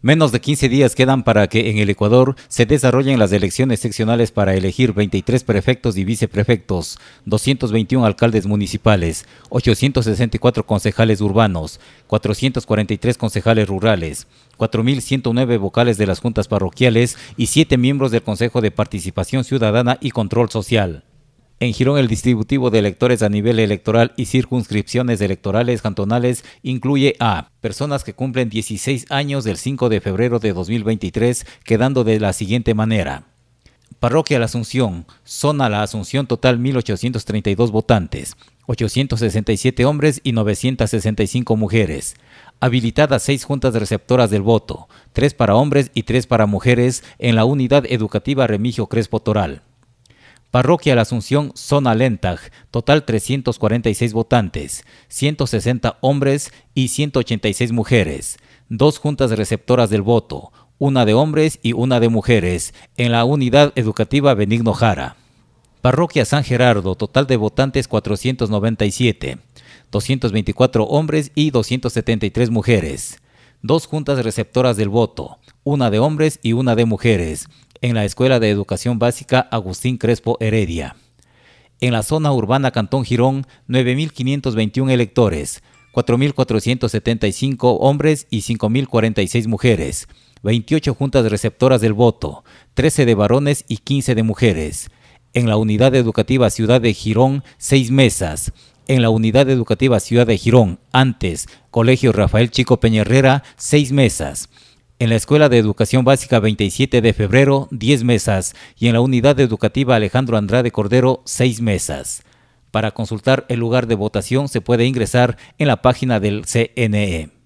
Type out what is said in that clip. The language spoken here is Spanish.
Menos de 15 días quedan para que en el Ecuador se desarrollen las elecciones seccionales para elegir 23 prefectos y viceprefectos, 221 alcaldes municipales, 864 concejales urbanos, 443 concejales rurales, 4.109 vocales de las juntas parroquiales y 7 miembros del Consejo de Participación Ciudadana y Control Social. En Girón, el distributivo de electores a nivel electoral y circunscripciones electorales cantonales incluye a personas que cumplen 16 años del 5 de febrero de 2023, quedando de la siguiente manera. Parroquia La Asunción, zona La Asunción, total 1.832 votantes, 867 hombres y 965 mujeres. Habilitadas seis juntas receptoras del voto, tres para hombres y tres para mujeres en la unidad educativa Remigio Crespo Toral. Parroquia La Asunción, zona Lentag, total 346 votantes, 160 hombres y 186 mujeres, dos juntas receptoras del voto, una de hombres y una de mujeres, en la unidad educativa Benigno Jara. Parroquia San Gerardo, total de votantes 497, 224 hombres y 273 mujeres, dos juntas receptoras del voto, una de hombres y una de mujeres, en la Escuela de Educación Básica Agustín Crespo Heredia. En la zona urbana Cantón Girón, 9.521 electores, 4.475 hombres y 5.046 mujeres, 28 juntas receptoras del voto, 13 de varones y 15 de mujeres. En la unidad educativa Ciudad de Girón, 6 mesas, en la Unidad Educativa Ciudad de Girón, antes Colegio Rafael Chico Peñerrera, seis mesas. En la Escuela de Educación Básica 27 de febrero, diez mesas. Y en la Unidad Educativa Alejandro Andrade Cordero, seis mesas. Para consultar el lugar de votación se puede ingresar en la página del CNE.